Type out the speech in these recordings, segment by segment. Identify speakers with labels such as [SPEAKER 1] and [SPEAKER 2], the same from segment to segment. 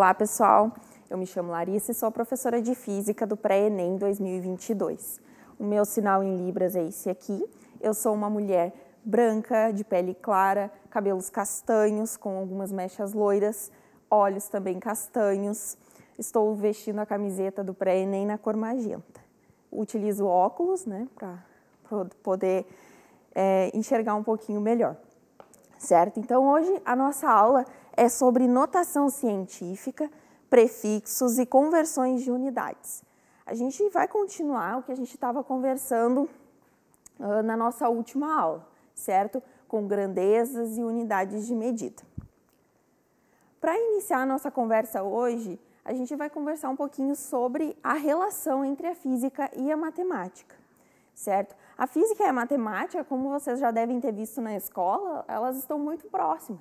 [SPEAKER 1] Olá, pessoal. Eu me chamo Larissa e sou professora de Física do Pré-ENEM 2022. O meu sinal em libras é esse aqui. Eu sou uma mulher branca, de pele clara, cabelos castanhos com algumas mechas loiras, olhos também castanhos. Estou vestindo a camiseta do pré-ENEM na cor magenta. Utilizo óculos, né, para poder é, enxergar um pouquinho melhor, certo? Então, hoje a nossa aula é sobre notação científica, prefixos e conversões de unidades. A gente vai continuar o que a gente estava conversando uh, na nossa última aula, certo? Com grandezas e unidades de medida. Para iniciar a nossa conversa hoje, a gente vai conversar um pouquinho sobre a relação entre a física e a matemática, certo? A física e a matemática, como vocês já devem ter visto na escola, elas estão muito próximas.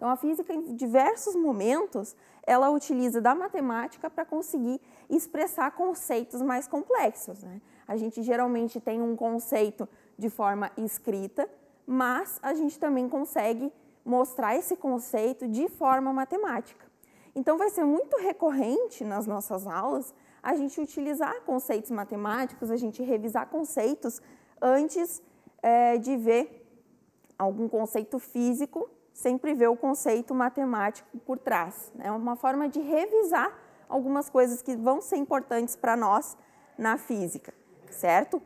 [SPEAKER 1] Então, a física, em diversos momentos, ela utiliza da matemática para conseguir expressar conceitos mais complexos. Né? A gente geralmente tem um conceito de forma escrita, mas a gente também consegue mostrar esse conceito de forma matemática. Então, vai ser muito recorrente nas nossas aulas a gente utilizar conceitos matemáticos, a gente revisar conceitos antes é, de ver algum conceito físico sempre ver o conceito matemático por trás. Né? É né? uma forma de revisar algumas coisas que vão ser importantes para nós na física, certo?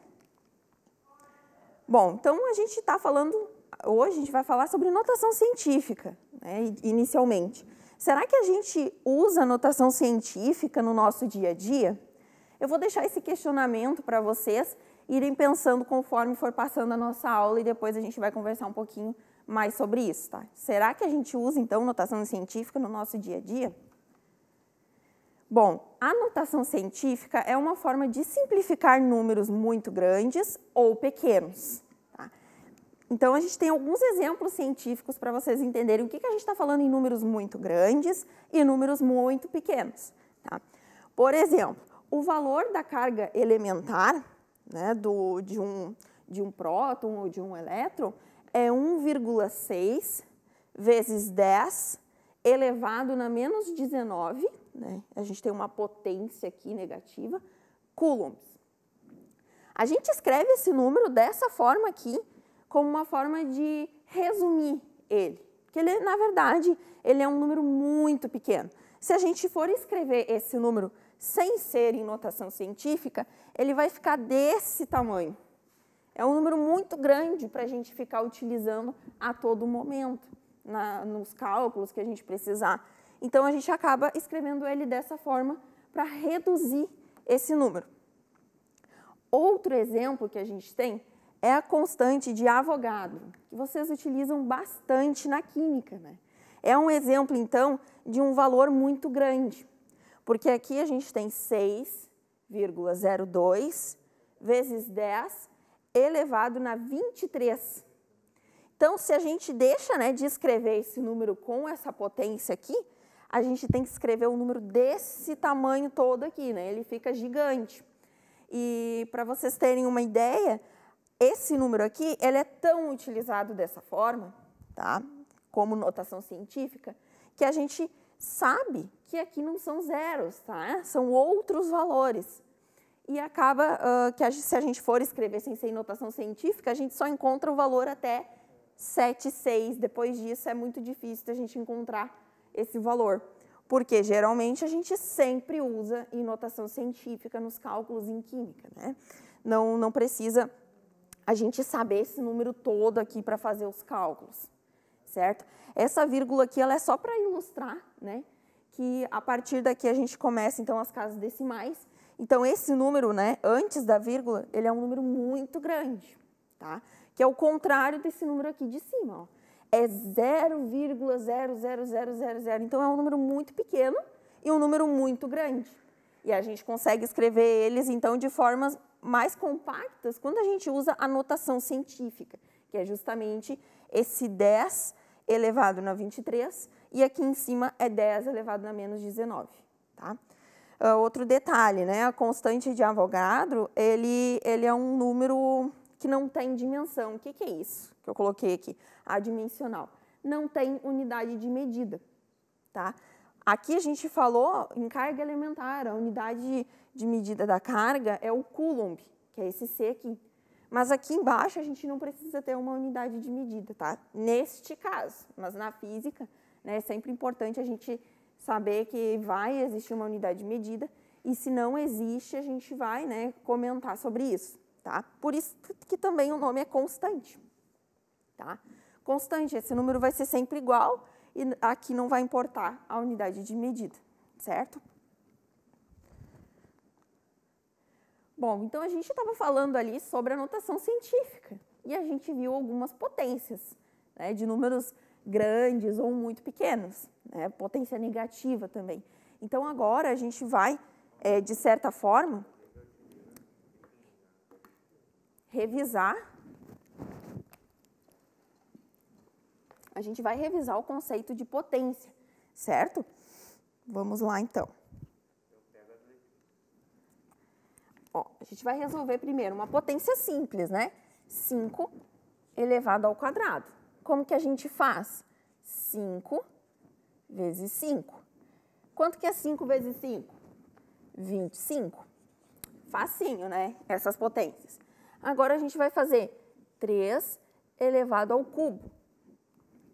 [SPEAKER 1] Bom, então a gente está falando, hoje a gente vai falar sobre notação científica, né, inicialmente. Será que a gente usa notação científica no nosso dia a dia? Eu vou deixar esse questionamento para vocês irem pensando conforme for passando a nossa aula e depois a gente vai conversar um pouquinho mais sobre isso. Tá? Será que a gente usa, então, notação científica no nosso dia a dia? Bom, a notação científica é uma forma de simplificar números muito grandes ou pequenos. Tá? Então, a gente tem alguns exemplos científicos para vocês entenderem o que, que a gente está falando em números muito grandes e números muito pequenos. Tá? Por exemplo, o valor da carga elementar né, do, de, um, de um próton ou de um elétron é 1,6 vezes 10 elevado na menos 19, né? a gente tem uma potência aqui negativa, coulombs. A gente escreve esse número dessa forma aqui, como uma forma de resumir ele, porque ele, na verdade, ele é um número muito pequeno. Se a gente for escrever esse número sem ser em notação científica, ele vai ficar desse tamanho. É um número muito grande para a gente ficar utilizando a todo momento na, nos cálculos que a gente precisar. Então, a gente acaba escrevendo ele dessa forma para reduzir esse número. Outro exemplo que a gente tem é a constante de Avogadro, que vocês utilizam bastante na química. Né? É um exemplo, então, de um valor muito grande, porque aqui a gente tem 6,02 vezes 10 elevado na 23. Então, se a gente deixa né, de escrever esse número com essa potência aqui, a gente tem que escrever um número desse tamanho todo aqui, né? Ele fica gigante. E para vocês terem uma ideia, esse número aqui, ele é tão utilizado dessa forma, tá? Como notação científica, que a gente sabe que aqui não são zeros, tá? São outros valores e acaba uh, que a, se a gente for escrever sem ser notação científica, a gente só encontra o valor até 76 Depois disso é muito difícil a gente encontrar esse valor, porque geralmente a gente sempre usa em notação científica nos cálculos em química, né? Não, não precisa a gente saber esse número todo aqui para fazer os cálculos, certo? Essa vírgula aqui ela é só para ilustrar, né? Que a partir daqui a gente começa então as casas decimais então, esse número, né, antes da vírgula, ele é um número muito grande, tá? Que é o contrário desse número aqui de cima, ó. É 0,00000. Então, é um número muito pequeno e um número muito grande. E a gente consegue escrever eles, então, de formas mais compactas quando a gente usa a notação científica, que é justamente esse 10 elevado na 23 e aqui em cima é 10 elevado na menos 19, tá? Uh, outro detalhe, né? A constante de Avogadro, ele, ele é um número que não tem dimensão. O que, que é isso que eu coloquei aqui? Adimensional. Não tem unidade de medida, tá? Aqui a gente falou em carga elementar, a unidade de, de medida da carga é o coulomb, que é esse C aqui. Mas aqui embaixo a gente não precisa ter uma unidade de medida, tá? Neste caso, mas na física, né, é sempre importante a gente saber que vai existir uma unidade de medida e se não existe, a gente vai né, comentar sobre isso. Tá? Por isso que também o nome é constante. Tá? Constante, esse número vai ser sempre igual e aqui não vai importar a unidade de medida, certo? Bom, então a gente estava falando ali sobre a notação científica e a gente viu algumas potências né, de números grandes ou muito pequenos, né? potência negativa também. Então agora a gente vai, é, de certa forma, revisar. A gente vai revisar o conceito de potência, certo? Vamos lá então. Ó, a gente vai resolver primeiro uma potência simples, né? 5 elevado ao quadrado como que a gente faz? 5 vezes 5. Quanto que é 5 vezes 5? 25. Facinho, né? Essas potências. Agora a gente vai fazer 3 elevado ao cubo.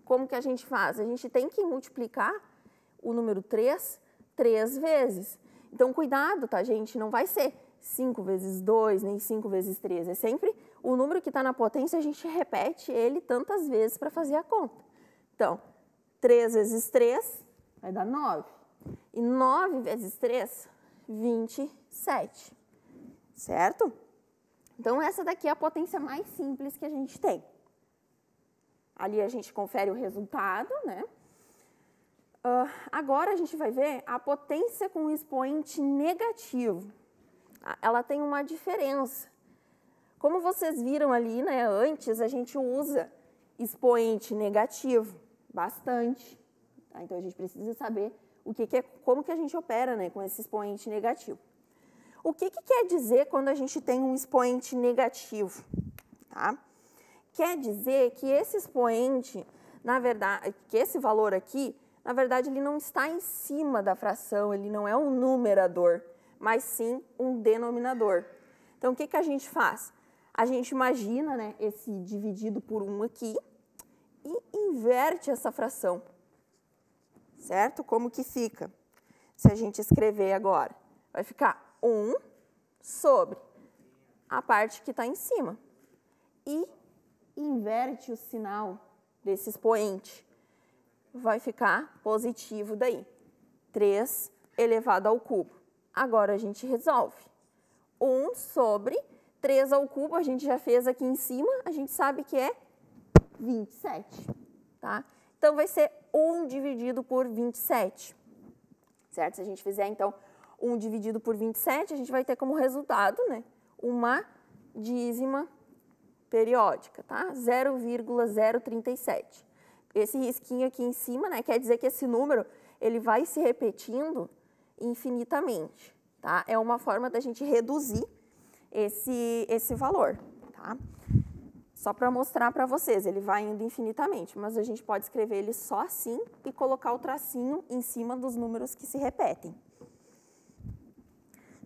[SPEAKER 1] Como que a gente faz? A gente tem que multiplicar o número 3 três vezes. Então, cuidado, tá, gente? Não vai ser 5 vezes 2, nem 5 vezes 3. É sempre o número que está na potência, a gente repete ele tantas vezes para fazer a conta. Então, 3 vezes 3 vai dar 9. E 9 vezes 3, 27. Certo? Então, essa daqui é a potência mais simples que a gente tem. Ali a gente confere o resultado, né? Uh, agora a gente vai ver a potência com expoente negativo. Ela tem uma diferença como vocês viram ali, né, antes a gente usa expoente negativo bastante. Tá? Então a gente precisa saber o que, que, é, como que a gente opera né, com esse expoente negativo. O que, que quer dizer quando a gente tem um expoente negativo? Tá? Quer dizer que esse expoente, na verdade, que esse valor aqui, na verdade, ele não está em cima da fração, ele não é um numerador, mas sim um denominador. Então, o que, que a gente faz? A gente imagina né, esse dividido por 1 aqui e inverte essa fração, certo? Como que fica? Se a gente escrever agora, vai ficar 1 sobre a parte que está em cima e inverte o sinal desse expoente. Vai ficar positivo daí, 3 elevado ao cubo. Agora a gente resolve. 1 sobre 3 ao cubo, a gente já fez aqui em cima, a gente sabe que é 27, tá? Então, vai ser 1 dividido por 27, certo? Se a gente fizer, então, 1 dividido por 27, a gente vai ter como resultado, né, uma dízima periódica, tá? 0,037. Esse risquinho aqui em cima, né, quer dizer que esse número, ele vai se repetindo infinitamente, tá? É uma forma da gente reduzir esse, esse valor. Tá? Só para mostrar para vocês, ele vai indo infinitamente, mas a gente pode escrever ele só assim e colocar o tracinho em cima dos números que se repetem.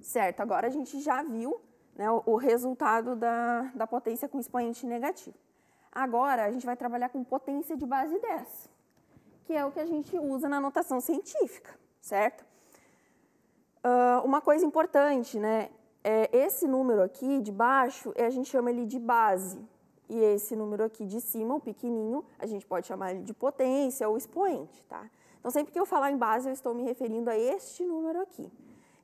[SPEAKER 1] Certo, agora a gente já viu né, o, o resultado da, da potência com expoente negativo. Agora a gente vai trabalhar com potência de base 10, que é o que a gente usa na notação científica, certo? Uh, uma coisa importante, né? É, esse número aqui de baixo, é, a gente chama ele de base. E esse número aqui de cima, o pequenininho, a gente pode chamar ele de potência ou expoente, tá? Então, sempre que eu falar em base, eu estou me referindo a este número aqui.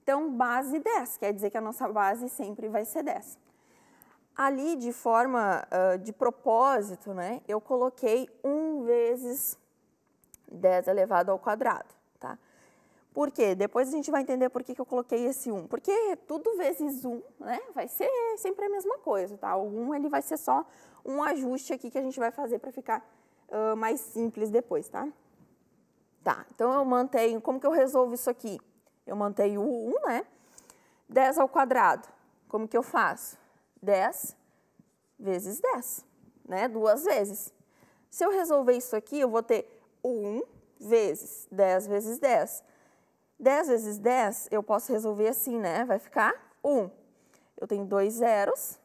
[SPEAKER 1] Então, base 10, quer dizer que a nossa base sempre vai ser 10. Ali, de forma uh, de propósito, né, eu coloquei 1 vezes 10 elevado ao quadrado. Por quê? Depois a gente vai entender por que, que eu coloquei esse 1. Porque tudo vezes 1, né? Vai ser sempre a mesma coisa, tá? O 1, ele vai ser só um ajuste aqui que a gente vai fazer para ficar uh, mais simples depois, tá? Tá, então eu mantenho, como que eu resolvo isso aqui? Eu mantenho o 1, né? 10 ao quadrado, como que eu faço? 10 vezes 10, né? Duas vezes. Se eu resolver isso aqui, eu vou ter 1 vezes 10 vezes 10 10 vezes 10 eu posso resolver assim, né? Vai ficar 1. Eu tenho dois zeros,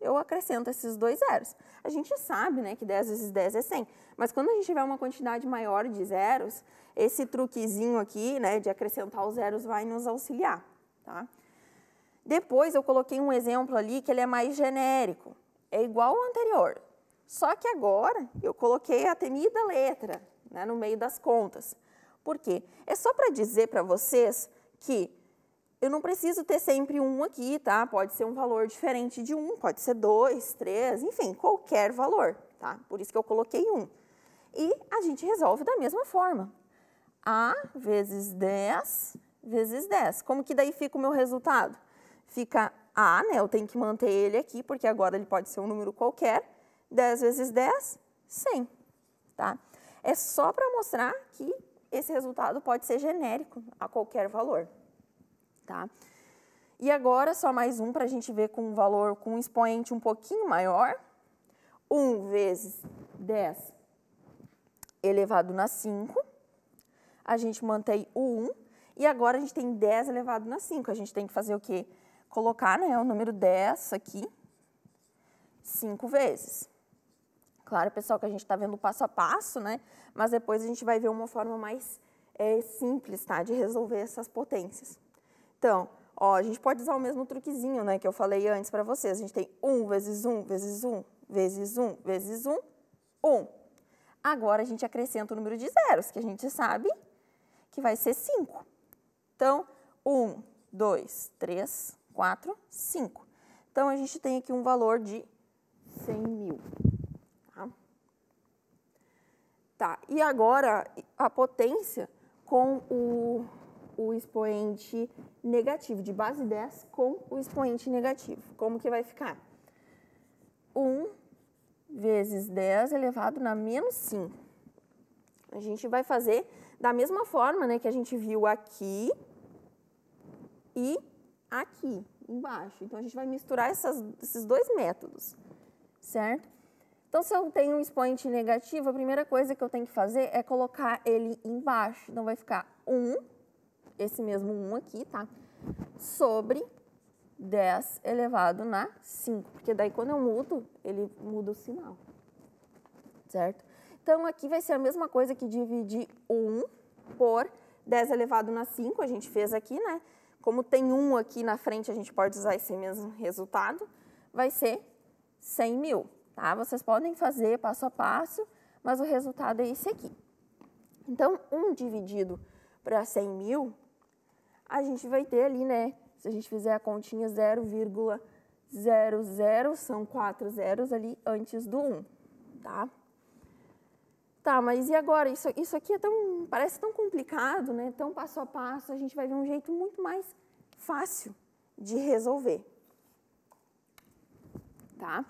[SPEAKER 1] eu acrescento esses dois zeros. A gente sabe né, que 10 vezes 10 é 100, mas quando a gente tiver uma quantidade maior de zeros, esse truquezinho aqui né, de acrescentar os zeros vai nos auxiliar. Tá? Depois eu coloquei um exemplo ali que ele é mais genérico, é igual ao anterior, só que agora eu coloquei a temida letra né, no meio das contas. Por quê? É só para dizer para vocês que eu não preciso ter sempre um aqui, tá? Pode ser um valor diferente de um, pode ser dois, três, enfim, qualquer valor, tá? Por isso que eu coloquei um. E a gente resolve da mesma forma. A vezes 10 vezes 10. Como que daí fica o meu resultado? Fica A, ah, né? Eu tenho que manter ele aqui, porque agora ele pode ser um número qualquer. 10 vezes 10, 100, tá? É só para mostrar que esse resultado pode ser genérico a qualquer valor. Tá? E agora, só mais um para a gente ver com um valor, com um expoente um pouquinho maior. 1 vezes 10 elevado na 5. A gente mantém o 1. E agora a gente tem 10 elevado na 5. A gente tem que fazer o quê? Colocar né, o número 10 aqui 5 vezes. Claro, pessoal, que a gente está vendo passo a passo, né? Mas depois a gente vai ver uma forma mais é, simples, tá? De resolver essas potências. Então, ó, a gente pode usar o mesmo truquezinho, né? Que eu falei antes para vocês. A gente tem 1 vezes 1 vezes 1 vezes 1 vezes 1, 1. Agora a gente acrescenta o número de zeros, que a gente sabe que vai ser 5. Então, 1, 2, 3, 4, 5. Então, a gente tem aqui um valor de 100 mil. Tá, e agora a potência com o, o expoente negativo, de base 10 com o expoente negativo. Como que vai ficar? 1 vezes 10 elevado na menos 5. A gente vai fazer da mesma forma né, que a gente viu aqui e aqui embaixo. Então, a gente vai misturar essas, esses dois métodos, certo? Então, se eu tenho um expoente negativo, a primeira coisa que eu tenho que fazer é colocar ele embaixo. Então, vai ficar 1, esse mesmo 1 aqui, tá? Sobre 10 elevado na 5. Porque daí, quando eu mudo, ele muda o sinal. Certo? Então, aqui vai ser a mesma coisa que dividir 1 por 10 elevado na 5, a gente fez aqui, né? Como tem 1 aqui na frente, a gente pode usar esse mesmo resultado. Vai ser 100 mil. Tá? Vocês podem fazer passo a passo, mas o resultado é esse aqui. Então, 1 dividido para 100 mil, a gente vai ter ali, né? Se a gente fizer a continha 0,00, são quatro zeros ali antes do 1, tá? Tá, mas e agora? Isso, isso aqui é tão, parece tão complicado, né? Tão passo a passo, a gente vai ver um jeito muito mais fácil de resolver. Tá?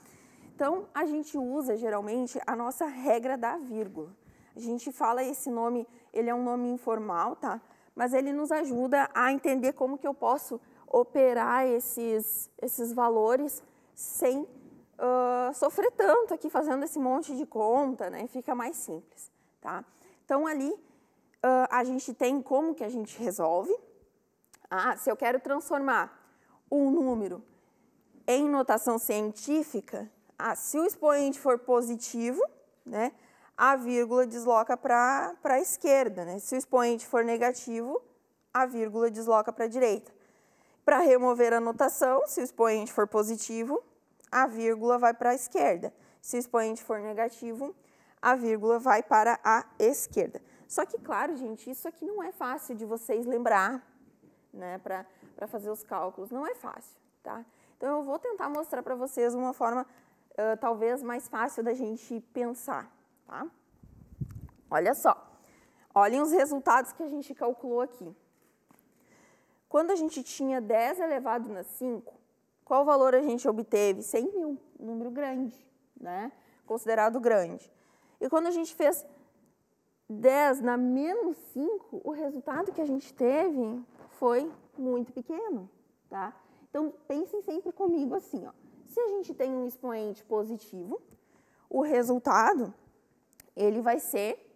[SPEAKER 1] Então, a gente usa geralmente a nossa regra da vírgula. A gente fala esse nome, ele é um nome informal, tá? Mas ele nos ajuda a entender como que eu posso operar esses, esses valores sem uh, sofrer tanto aqui fazendo esse monte de conta, né? Fica mais simples, tá? Então, ali uh, a gente tem como que a gente resolve. Ah, se eu quero transformar um número em notação científica, se o expoente for positivo, né, a vírgula desloca para a esquerda. Né? Se o expoente for negativo, a vírgula desloca para a direita. Para remover a notação, se o expoente for positivo, a vírgula vai para a esquerda. Se o expoente for negativo, a vírgula vai para a esquerda. Só que, claro, gente, isso aqui não é fácil de vocês lembrar, né, para fazer os cálculos. Não é fácil, tá? Então, eu vou tentar mostrar para vocês uma forma talvez mais fácil da gente pensar. Tá? Olha só. Olhem os resultados que a gente calculou aqui. Quando a gente tinha 10 elevado na 5, qual valor a gente obteve? 100 mil, número grande, né? considerado grande. E quando a gente fez 10 na menos 5, o resultado que a gente teve foi muito pequeno. Tá? Então, pensem sempre comigo assim, ó. Se a gente tem um expoente positivo, o resultado ele vai ser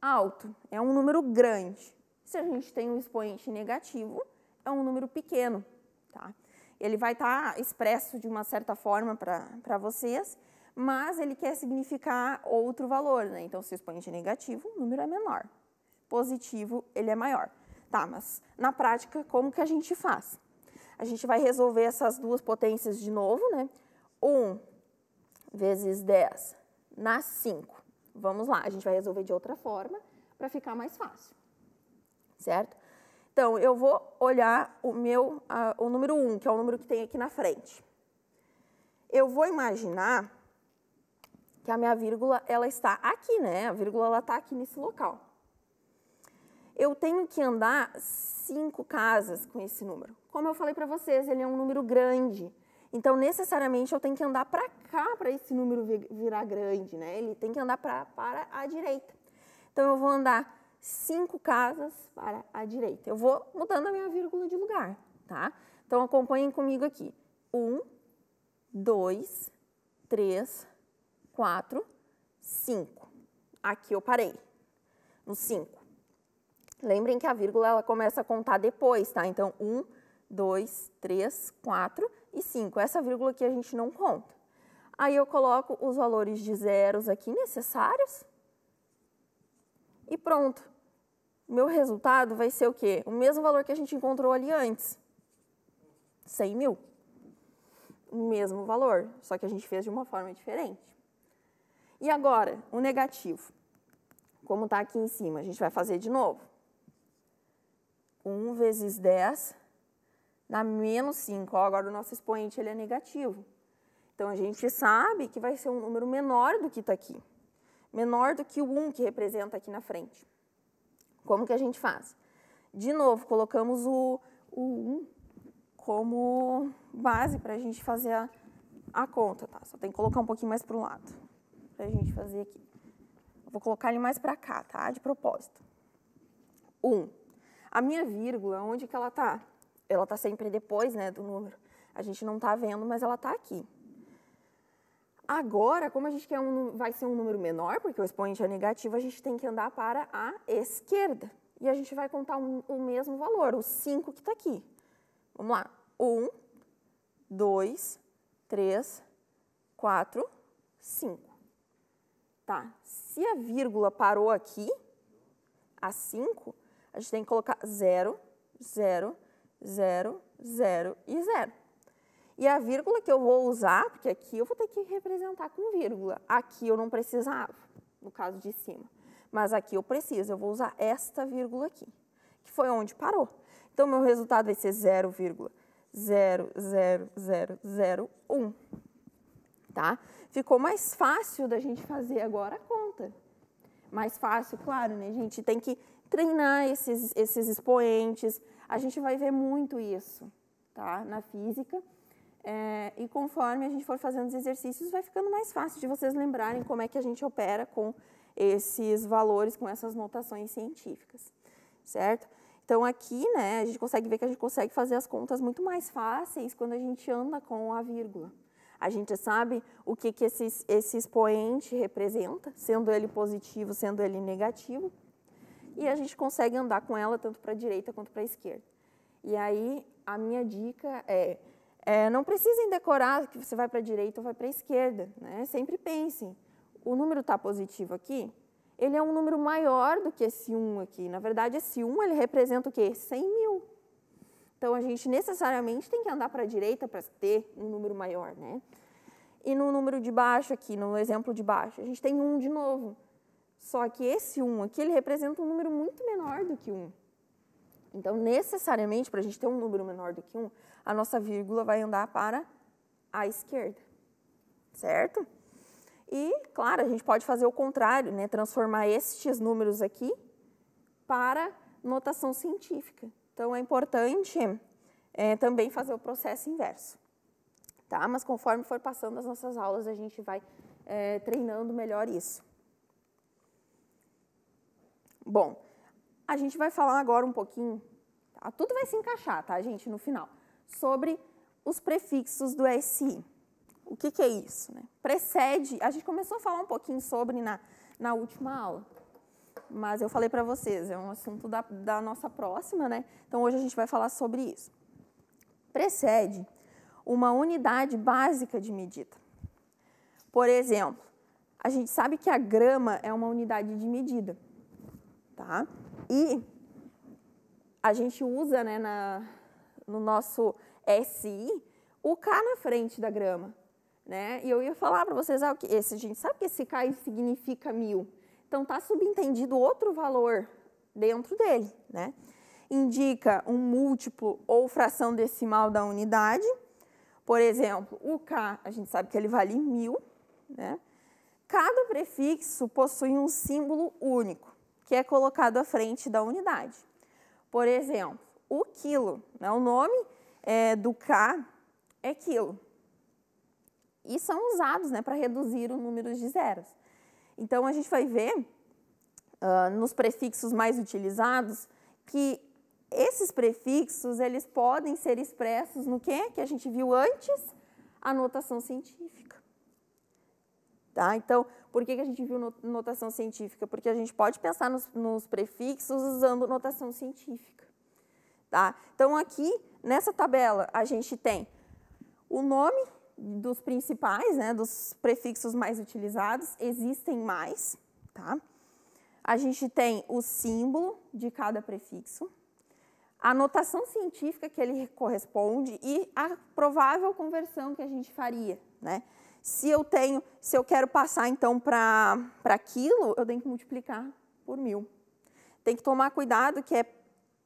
[SPEAKER 1] alto, é um número grande. Se a gente tem um expoente negativo, é um número pequeno. Tá? Ele vai estar tá expresso de uma certa forma para vocês, mas ele quer significar outro valor. Né? Então, se o expoente é negativo, o número é menor. Positivo, ele é maior. Tá, mas na prática, como que a gente faz? a gente vai resolver essas duas potências de novo, né? 1 vezes 10 na 5. Vamos lá, a gente vai resolver de outra forma para ficar mais fácil, certo? Então, eu vou olhar o meu, o número 1, que é o número que tem aqui na frente. Eu vou imaginar que a minha vírgula, ela está aqui, né? A vírgula, ela está aqui nesse local eu tenho que andar cinco casas com esse número. Como eu falei para vocês, ele é um número grande. Então, necessariamente, eu tenho que andar para cá para esse número virar grande, né? Ele tem que andar pra, para a direita. Então, eu vou andar cinco casas para a direita. Eu vou mudando a minha vírgula de lugar, tá? Então, acompanhem comigo aqui. Um, dois, três, quatro, cinco. Aqui eu parei, no cinco. Lembrem que a vírgula ela começa a contar depois, tá? Então, 1, 2, 3, 4 e 5. Essa vírgula aqui a gente não conta. Aí eu coloco os valores de zeros aqui necessários e pronto. Meu resultado vai ser o quê? O mesmo valor que a gente encontrou ali antes, 100 mil. O mesmo valor, só que a gente fez de uma forma diferente. E agora, o negativo. Como está aqui em cima, a gente vai fazer de novo. 1 vezes 10 dá menos 5. Ó, agora o nosso expoente ele é negativo. Então, a gente sabe que vai ser um número menor do que está aqui. Menor do que o 1 que representa aqui na frente. Como que a gente faz? De novo, colocamos o, o 1 como base para a gente fazer a, a conta, tá? Só tem que colocar um pouquinho mais para o lado, para a gente fazer aqui. vou colocar ele mais para cá, tá? De propósito. 1. Um. A minha vírgula, onde que ela está? Ela está sempre depois né, do número. A gente não está vendo, mas ela está aqui. Agora, como a gente quer um, vai ser um número menor, porque o expoente é negativo, a gente tem que andar para a esquerda. E a gente vai contar um, o mesmo valor, o 5 que está aqui. Vamos lá. 1, 2, 3, 4, 5. Tá, se a vírgula parou aqui, a 5, a gente tem que colocar 0, 0, 0, 0 e 0. E a vírgula que eu vou usar, porque aqui eu vou ter que representar com vírgula. Aqui eu não precisava, no caso de cima. Mas aqui eu preciso, eu vou usar esta vírgula aqui, que foi onde parou. Então, meu resultado vai ser 0,00001, tá? Ficou mais fácil da gente fazer agora a conta. Mais fácil, claro, né, gente? Tem que treinar esses, esses expoentes. A gente vai ver muito isso tá? na física. É, e conforme a gente for fazendo os exercícios, vai ficando mais fácil de vocês lembrarem como é que a gente opera com esses valores, com essas notações científicas, certo? Então aqui, né, a gente consegue ver que a gente consegue fazer as contas muito mais fáceis quando a gente anda com a vírgula. A gente sabe o que, que esse, esse expoente representa, sendo ele positivo, sendo ele negativo e a gente consegue andar com ela tanto para a direita quanto para a esquerda. E aí a minha dica é, é não precisem decorar que você vai para a direita ou vai para a esquerda, né? Sempre pensem, o número está positivo aqui, ele é um número maior do que esse 1 aqui. Na verdade, esse 1 ele representa o quê? 100 mil. Então, a gente necessariamente tem que andar para a direita para ter um número maior, né? E no número de baixo aqui, no exemplo de baixo, a gente tem 1 de novo. Só que esse 1 aqui, ele representa um número muito menor do que 1. Então, necessariamente, para a gente ter um número menor do que 1, a nossa vírgula vai andar para a esquerda, certo? E, claro, a gente pode fazer o contrário, né? transformar estes números aqui para notação científica. Então, é importante é, também fazer o processo inverso. Tá? Mas conforme for passando as nossas aulas, a gente vai é, treinando melhor isso. Bom, a gente vai falar agora um pouquinho, tá? tudo vai se encaixar, tá, gente, no final, sobre os prefixos do SI. O que, que é isso? Né? Precede, a gente começou a falar um pouquinho sobre na, na última aula, mas eu falei para vocês, é um assunto da, da nossa próxima, né? Então hoje a gente vai falar sobre isso. Precede uma unidade básica de medida. Por exemplo, a gente sabe que a grama é uma unidade de medida. Tá? E a gente usa né, na, no nosso SI o K na frente da grama. Né? E eu ia falar para vocês, ah, esse, gente sabe que esse K significa mil. Então está subentendido outro valor dentro dele. Né? Indica um múltiplo ou fração decimal da unidade. Por exemplo, o K, a gente sabe que ele vale mil. Né? Cada prefixo possui um símbolo único que é colocado à frente da unidade. Por exemplo, o quilo, né? o nome é, do K é quilo. E são usados né, para reduzir o número de zeros. Então, a gente vai ver uh, nos prefixos mais utilizados que esses prefixos eles podem ser expressos no que? Que a gente viu antes, a notação científica. Tá? Então, por que, que a gente viu notação científica? Porque a gente pode pensar nos, nos prefixos usando notação científica. Tá? Então, aqui, nessa tabela, a gente tem o nome dos principais, né, dos prefixos mais utilizados, existem mais, tá? A gente tem o símbolo de cada prefixo, a notação científica que ele corresponde e a provável conversão que a gente faria, né? Se eu tenho, se eu quero passar então para quilo, eu tenho que multiplicar por mil. Tem que tomar cuidado que é,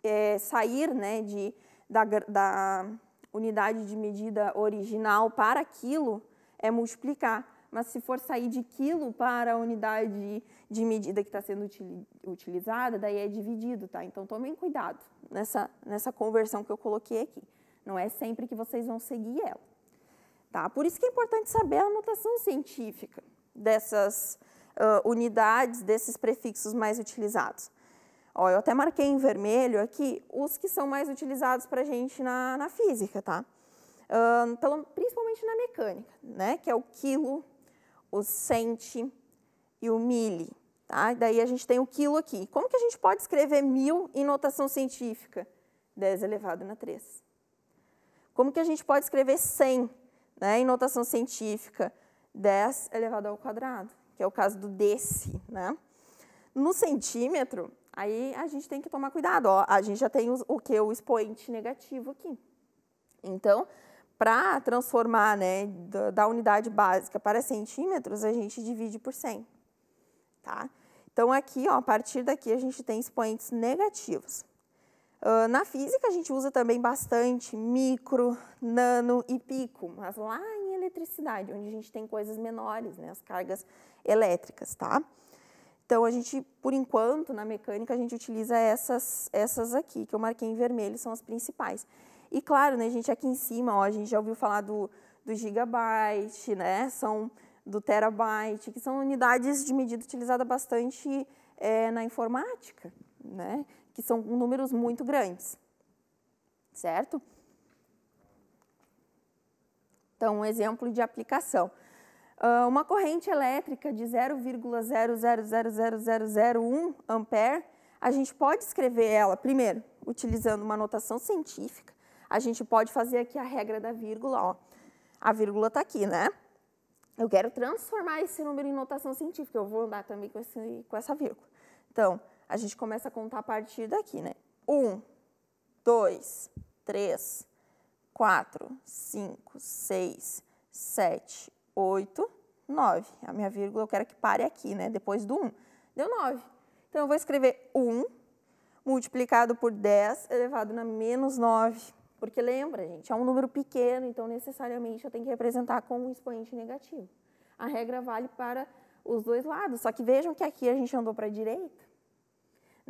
[SPEAKER 1] é sair né, de, da, da unidade de medida original para quilo é multiplicar. Mas se for sair de quilo para a unidade de medida que está sendo util, utilizada, daí é dividido, tá? Então tomem cuidado nessa, nessa conversão que eu coloquei aqui. Não é sempre que vocês vão seguir ela. Tá? Por isso que é importante saber a notação científica dessas uh, unidades, desses prefixos mais utilizados. Ó, eu até marquei em vermelho aqui os que são mais utilizados para a gente na, na física, tá? Uh, pelo, então, principalmente na mecânica, né? Que é o quilo, o centi e o mili, tá? daí a gente tem o quilo aqui. Como que a gente pode escrever mil em notação científica? 10 elevado na 3. Como que a gente pode escrever 100 né, em notação científica, 10 elevado ao quadrado, que é o caso do desse. Né? No centímetro, aí a gente tem que tomar cuidado. Ó, a gente já tem o, o que? O expoente negativo aqui. Então, para transformar né, da, da, unidade básica para centímetros, a gente divide por 100. Tá? Então, aqui, ó, a partir daqui, a gente tem expoentes negativos. Uh, na física, a gente usa também bastante micro, nano e pico, mas lá em eletricidade, onde a gente tem coisas menores, né, as cargas elétricas, tá? Então, a gente, por enquanto, na mecânica, a gente utiliza essas, essas aqui, que eu marquei em vermelho, são as principais. E claro, né, gente, aqui em cima, ó, a gente já ouviu falar do, do gigabyte, né, são do terabyte, que são unidades de medida utilizada bastante é, na informática, né? que são números muito grandes, certo? Então, um exemplo de aplicação. Uh, uma corrente elétrica de 0,000001 ampere, a gente pode escrever ela, primeiro, utilizando uma notação científica, a gente pode fazer aqui a regra da vírgula, ó. A vírgula está aqui, né? Eu quero transformar esse número em notação científica, eu vou andar também com, esse, com essa vírgula. Então, a gente começa a contar a partir daqui, né? Um, dois, três, quatro, cinco, seis, sete, oito, nove. A minha vírgula eu quero que pare aqui, né? Depois do um. Deu nove. Então eu vou escrever um multiplicado por 10 elevado na menos 9. Porque lembra, gente, é um número pequeno, então necessariamente eu tenho que representar com um expoente negativo. A regra vale para os dois lados, só que vejam que aqui a gente andou para a direita,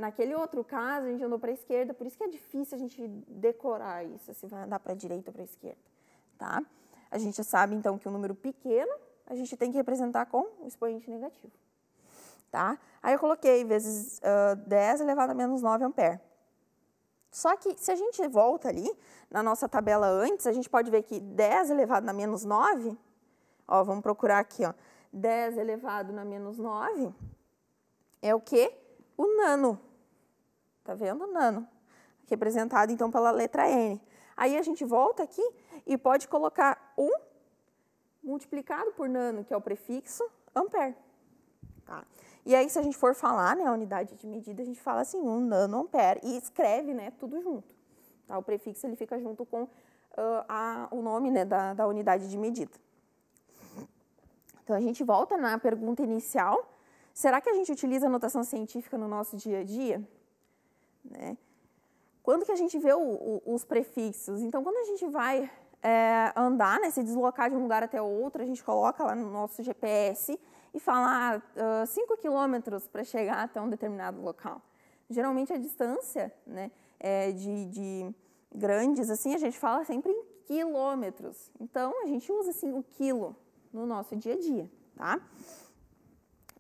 [SPEAKER 1] Naquele outro caso, a gente andou para a esquerda, por isso que é difícil a gente decorar isso, se assim, vai andar para a direita ou para a esquerda, tá? A gente já sabe, então, que o um número pequeno a gente tem que representar com o expoente negativo, tá? Aí eu coloquei vezes uh, 10 elevado a menos 9 ampere. Só que se a gente volta ali na nossa tabela antes, a gente pode ver que 10 elevado a menos 9, ó, vamos procurar aqui, ó, 10 elevado a menos 9 é o que? O nano, Tá vendo? Nano. Representado, então, pela letra N. Aí a gente volta aqui e pode colocar 1 multiplicado por nano, que é o prefixo, ampere. Tá? E aí, se a gente for falar, né, a unidade de medida, a gente fala assim, 1 nano ampere, e escreve, né, tudo junto. Tá? O prefixo, ele fica junto com uh, a, o nome, né, da, da unidade de medida. Então, a gente volta na pergunta inicial. Será que a gente utiliza a notação científica no nosso dia a dia? Né? Quando que a gente vê o, o, os prefixos? Então, quando a gente vai é, andar, né, se deslocar de um lugar até outro, a gente coloca lá no nosso GPS e fala 5 ah, ah quilômetros para chegar até um determinado local. Geralmente a distância né, é de, de, grandes, assim, a gente fala sempre em quilômetros. Então a gente usa assim o quilo no nosso dia a dia, tá?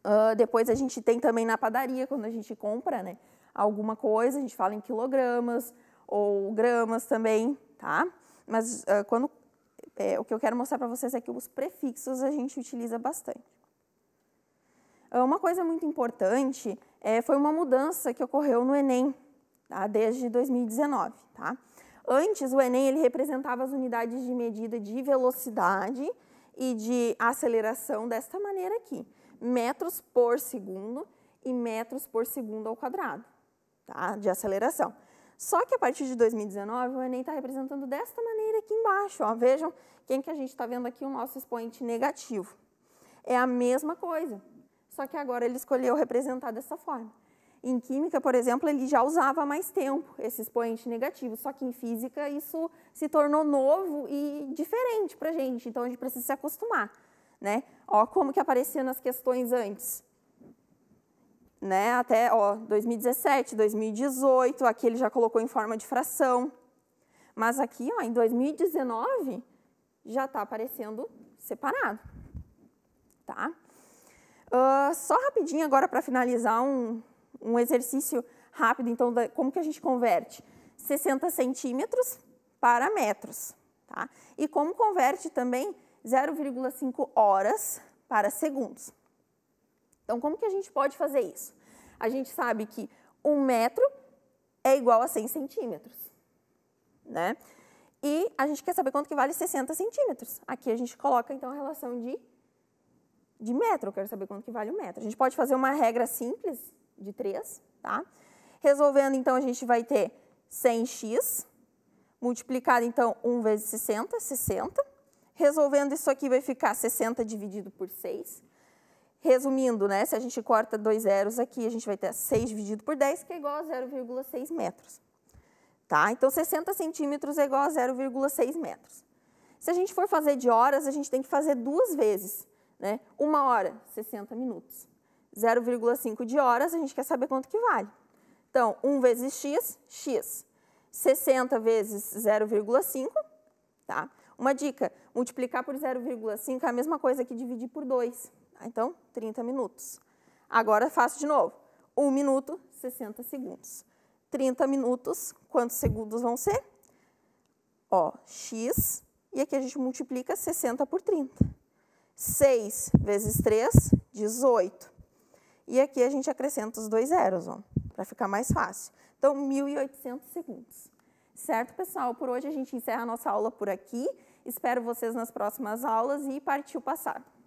[SPEAKER 1] Uh, depois a gente tem também na padaria, quando a gente compra, né? alguma coisa, a gente fala em quilogramas ou gramas também, tá? Mas uh, quando é, o que eu quero mostrar para vocês é que os prefixos a gente utiliza bastante. Ah, uma coisa muito importante é, foi uma mudança que ocorreu no Enem, tá? desde 2019. Tá? Antes, o Enem ele representava as unidades de medida de velocidade e de aceleração desta maneira aqui, metros por segundo e metros por segundo ao quadrado tá? de aceleração. Só que a partir de 2019, o Enem está representando desta maneira aqui embaixo. Ó. Vejam quem que a gente está vendo aqui, o nosso expoente negativo. É a mesma coisa, só que agora ele escolheu representar dessa forma. Em química, por exemplo, ele já usava há mais tempo esse expoente negativo, só que em física isso se tornou novo e diferente para a gente, então a gente precisa se acostumar. Né? Ó como que aparecia nas questões antes né, até ó, 2017, 2018, aqui ele já colocou em forma de fração. Mas aqui, ó, em 2019, já está aparecendo separado. Tá? Uh, só rapidinho agora para finalizar um, um exercício rápido, então, da, como que a gente converte? 60 centímetros para metros. Tá? E como converte também 0,5 horas para segundos. Então, como que a gente pode fazer isso? A gente sabe que um metro é igual a 100 centímetros, né? E a gente quer saber quanto que vale 60 centímetros. Aqui a gente coloca, então, a relação de, de metro. Eu quero saber quanto que vale um metro. A gente pode fazer uma regra simples de 3, tá? Resolvendo, então, a gente vai ter 100x multiplicado, então, 1 vezes 60, 60. Resolvendo isso aqui vai ficar 60 dividido por 6, Resumindo, né, se a gente corta dois zeros aqui, a gente vai ter 6 dividido por 10, que é igual a 0,6 metros. Tá? Então, 60 centímetros é igual a 0,6 metros. Se a gente for fazer de horas, a gente tem que fazer duas vezes. Né? Uma hora, 60 minutos. 0,5 de horas, a gente quer saber quanto que vale. Então, 1 vezes x, x. 60 vezes 0,5, tá? Uma dica, multiplicar por 0,5 é a mesma coisa que dividir por 2. Ah, então, 30 minutos. Agora faço de novo. 1 minuto, 60 segundos. 30 minutos, quantos segundos vão ser? Ó, x, e aqui a gente multiplica 60 por 30. 6 vezes 3, 18. E aqui a gente acrescenta os dois zeros, ó, para ficar mais fácil. Então, 1.800 segundos. Certo, pessoal? Por hoje a gente encerra a nossa aula por aqui. Espero vocês nas próximas aulas e partiu passado.